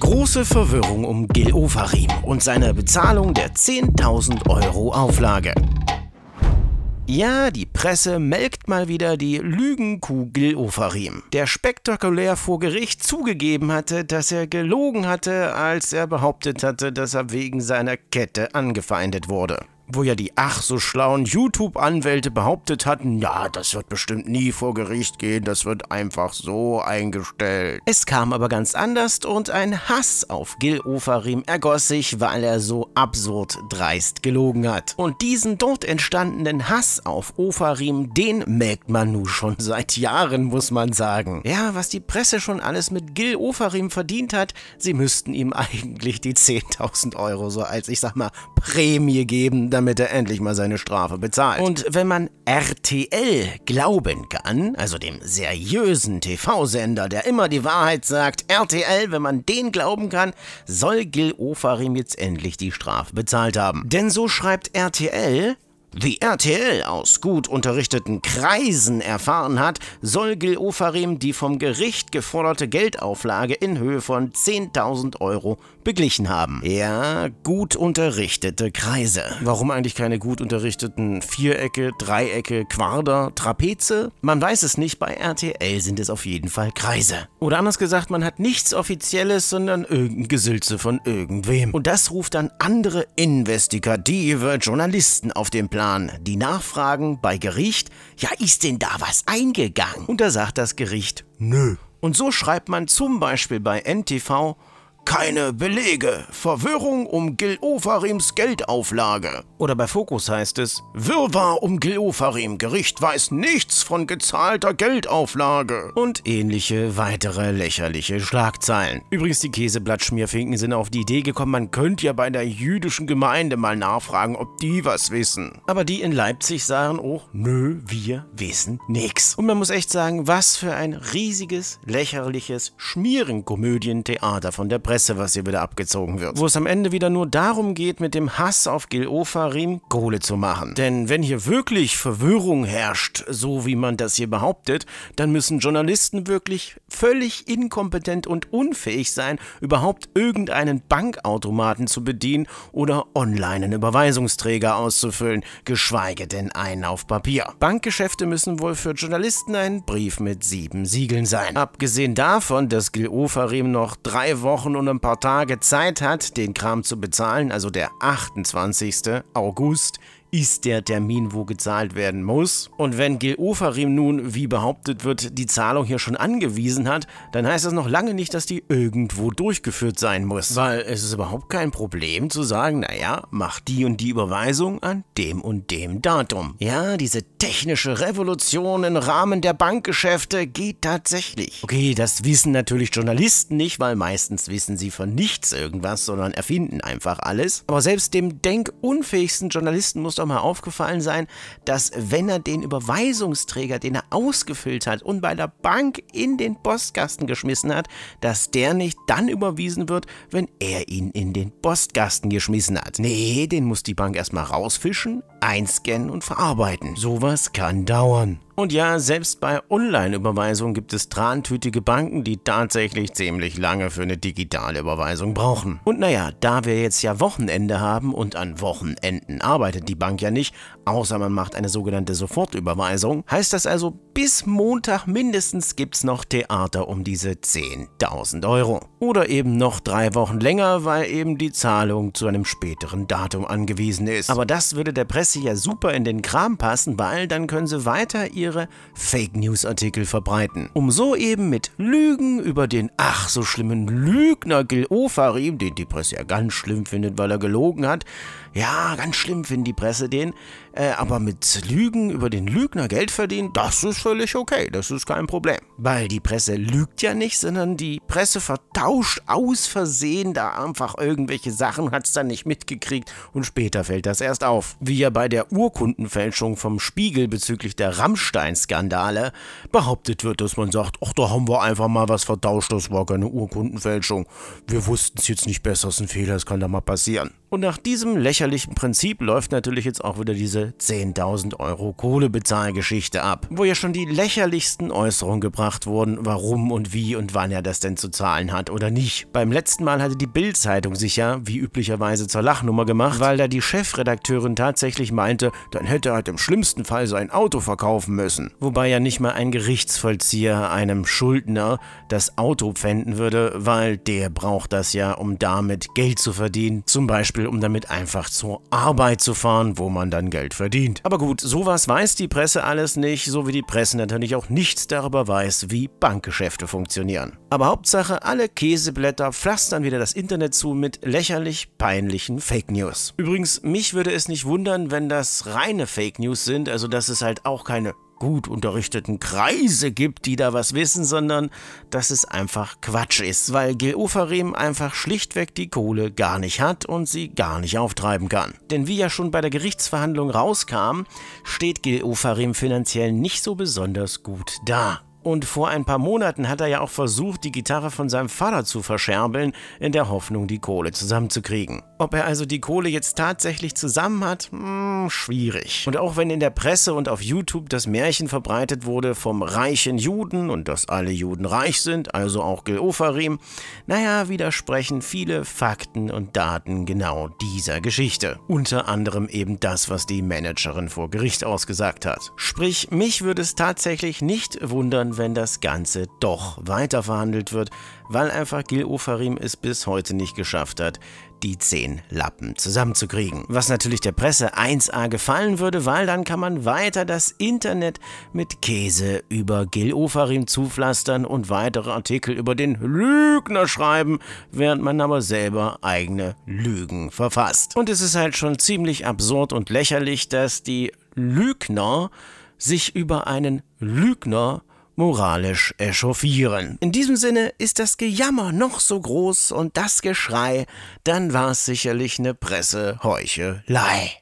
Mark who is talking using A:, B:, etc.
A: Große Verwirrung um Gil Ofarim und seine Bezahlung der 10.000 Euro Auflage. Ja, die Presse melkt mal wieder die Lügenkuh Gil Ofarim, der spektakulär vor Gericht zugegeben hatte, dass er gelogen hatte, als er behauptet hatte, dass er wegen seiner Kette angefeindet wurde wo ja die ach so schlauen YouTube-Anwälte behauptet hatten, ja, das wird bestimmt nie vor Gericht gehen, das wird einfach so eingestellt. Es kam aber ganz anders und ein Hass auf Gil Ofarim ergoss sich, weil er so absurd dreist gelogen hat. Und diesen dort entstandenen Hass auf Ofarim, den merkt man nun schon seit Jahren, muss man sagen. Ja, was die Presse schon alles mit Gil Ofarim verdient hat, sie müssten ihm eigentlich die 10.000 Euro so als, ich sag mal, Prämie geben, damit damit er endlich mal seine Strafe bezahlt. Und wenn man RTL glauben kann, also dem seriösen TV-Sender, der immer die Wahrheit sagt, RTL, wenn man den glauben kann, soll Gil Ofarim jetzt endlich die Strafe bezahlt haben. Denn so schreibt RTL, wie RTL aus gut unterrichteten Kreisen erfahren hat, soll Gil Ofarim die vom Gericht geforderte Geldauflage in Höhe von 10.000 Euro beglichen haben. Ja, gut unterrichtete Kreise. Warum eigentlich keine gut unterrichteten Vierecke, Dreiecke, Quader, Trapeze? Man weiß es nicht, bei RTL sind es auf jeden Fall Kreise. Oder anders gesagt, man hat nichts Offizielles, sondern irgendein Gesülze von irgendwem. Und das ruft dann andere investigative Journalisten auf den Plan Plan. Die nachfragen bei Gericht, ja, ist denn da was eingegangen? Und da sagt das Gericht, nö. Und so schreibt man zum Beispiel bei NTV, keine Belege. Verwirrung um Gil Ofarims Geldauflage. Oder bei Fokus heißt es Wirrwarr um Gil Ofarim. Gericht weiß nichts von gezahlter Geldauflage. Und ähnliche weitere lächerliche Schlagzeilen. Übrigens, die Käseblattschmierfinken sind auf die Idee gekommen, man könnte ja bei der jüdischen Gemeinde mal nachfragen, ob die was wissen. Aber die in Leipzig sagen auch, oh, nö, wir wissen nichts. Und man muss echt sagen, was für ein riesiges, lächerliches Schmierenkomödientheater von der Presse, was hier wieder abgezogen wird. Wo es am Ende wieder nur darum geht, mit dem Hass auf Gil Ofarim Kohle zu machen. Denn wenn hier wirklich Verwirrung herrscht, so wie man das hier behauptet, dann müssen Journalisten wirklich völlig inkompetent und unfähig sein, überhaupt irgendeinen Bankautomaten zu bedienen oder online einen Überweisungsträger auszufüllen, geschweige denn einen auf Papier. Bankgeschäfte müssen wohl für Journalisten ein Brief mit sieben Siegeln sein. Abgesehen davon, dass Gil Ofarim noch drei Wochen und ein paar Tage Zeit hat, den Kram zu bezahlen, also der 28. August, ist der Termin, wo gezahlt werden muss. Und wenn Gil Ofarim nun, wie behauptet wird, die Zahlung hier schon angewiesen hat, dann heißt das noch lange nicht, dass die irgendwo durchgeführt sein muss. Weil es ist überhaupt kein Problem zu sagen, naja, mach die und die Überweisung an dem und dem Datum. Ja, diese technische Revolution im Rahmen der Bankgeschäfte geht tatsächlich. Okay, das wissen natürlich Journalisten nicht, weil meistens wissen sie von nichts irgendwas, sondern erfinden einfach alles. Aber selbst dem denkunfähigsten Journalisten muss doch mal aufgefallen sein, dass wenn er den Überweisungsträger, den er ausgefüllt hat und bei der Bank in den Postkasten geschmissen hat, dass der nicht dann überwiesen wird, wenn er ihn in den Postkasten geschmissen hat. Nee, den muss die Bank erstmal rausfischen, einscannen und verarbeiten. Sowas kann dauern. Und ja, selbst bei Online-Überweisungen gibt es trantütige Banken, die tatsächlich ziemlich lange für eine digitale Überweisung brauchen. Und naja, da wir jetzt ja Wochenende haben und an Wochenenden arbeitet die Bank ja nicht, außer man macht eine sogenannte Sofortüberweisung, heißt das also, bis Montag mindestens gibt es noch Theater um diese 10.000 Euro. Oder eben noch drei Wochen länger, weil eben die Zahlung zu einem späteren Datum angewiesen ist. Aber das würde der Presse dass sie ja super in den Kram passen, weil dann können sie weiter ihre Fake News Artikel verbreiten. Um so eben mit Lügen über den ach so schlimmen Lügner Gil Ofarim, den die Presse ja ganz schlimm findet, weil er gelogen hat. Ja, ganz schlimm finden die Presse den. Äh, aber mit Lügen über den Lügner Geld verdienen, das ist völlig okay, das ist kein Problem. Weil die Presse lügt ja nicht, sondern die Presse vertauscht aus Versehen da einfach irgendwelche Sachen, hat es dann nicht mitgekriegt und später fällt das erst auf. Wie ja bei bei der Urkundenfälschung vom Spiegel bezüglich der Rammstein-Skandale behauptet wird, dass man sagt, ach, da haben wir einfach mal was vertauscht, das war keine Urkundenfälschung. Wir wussten es jetzt nicht besser, es ist ein Fehler, es kann da mal passieren. Und nach diesem lächerlichen Prinzip läuft natürlich jetzt auch wieder diese 10.000 Euro Kohlebezahlgeschichte ab, wo ja schon die lächerlichsten Äußerungen gebracht wurden, warum und wie und wann er das denn zu zahlen hat oder nicht. Beim letzten Mal hatte die Bild-Zeitung sich ja, wie üblicherweise, zur Lachnummer gemacht, weil da die Chefredakteurin tatsächlich meinte, dann hätte er halt im schlimmsten Fall sein Auto verkaufen müssen. Wobei ja nicht mal ein Gerichtsvollzieher einem Schuldner das Auto pfänden würde, weil der braucht das ja, um damit Geld zu verdienen, zum Beispiel Lebensmittel, um damit einfach zur Arbeit zu fahren, wo man dann Geld verdient. Aber gut, sowas weiß die Presse alles nicht, so wie die Presse natürlich auch nichts darüber weiß, wie Bankgeschäfte funktionieren. Aber Hauptsache, alle Käseblätter pflastern wieder das Internet zu mit lächerlich peinlichen Fake News. Übrigens, mich würde es nicht wundern, wenn das reine Fake News sind, also dass es halt auch keine gut unterrichteten Kreise gibt, die da was wissen, sondern dass es einfach Quatsch ist, weil Gil Geofarim einfach schlichtweg die Kohle gar nicht hat und sie gar nicht auftreiben kann. Denn wie ja schon bei der Gerichtsverhandlung rauskam, steht Gil Geofarim finanziell nicht so besonders gut da. Und vor ein paar Monaten hat er ja auch versucht, die Gitarre von seinem Vater zu verscherbeln, in der Hoffnung, die Kohle zusammenzukriegen. Ob er also die Kohle jetzt tatsächlich zusammen hat? Hm, schwierig. Und auch wenn in der Presse und auf YouTube das Märchen verbreitet wurde vom reichen Juden und dass alle Juden reich sind, also auch Geofarim, naja, widersprechen viele Fakten und Daten genau dieser Geschichte. Unter anderem eben das, was die Managerin vor Gericht ausgesagt hat. Sprich, mich würde es tatsächlich nicht wundern, dann, wenn das Ganze doch weiter verhandelt wird, weil einfach Gil Ofarim es bis heute nicht geschafft hat, die zehn Lappen zusammenzukriegen. Was natürlich der Presse 1a gefallen würde, weil dann kann man weiter das Internet mit Käse über Gil Ofarim zupflastern und weitere Artikel über den Lügner schreiben, während man aber selber eigene Lügen verfasst. Und es ist halt schon ziemlich absurd und lächerlich, dass die Lügner sich über einen Lügner moralisch echauffieren. In diesem Sinne ist das Gejammer noch so groß und das Geschrei, dann war es sicherlich eine Presseheuchelei.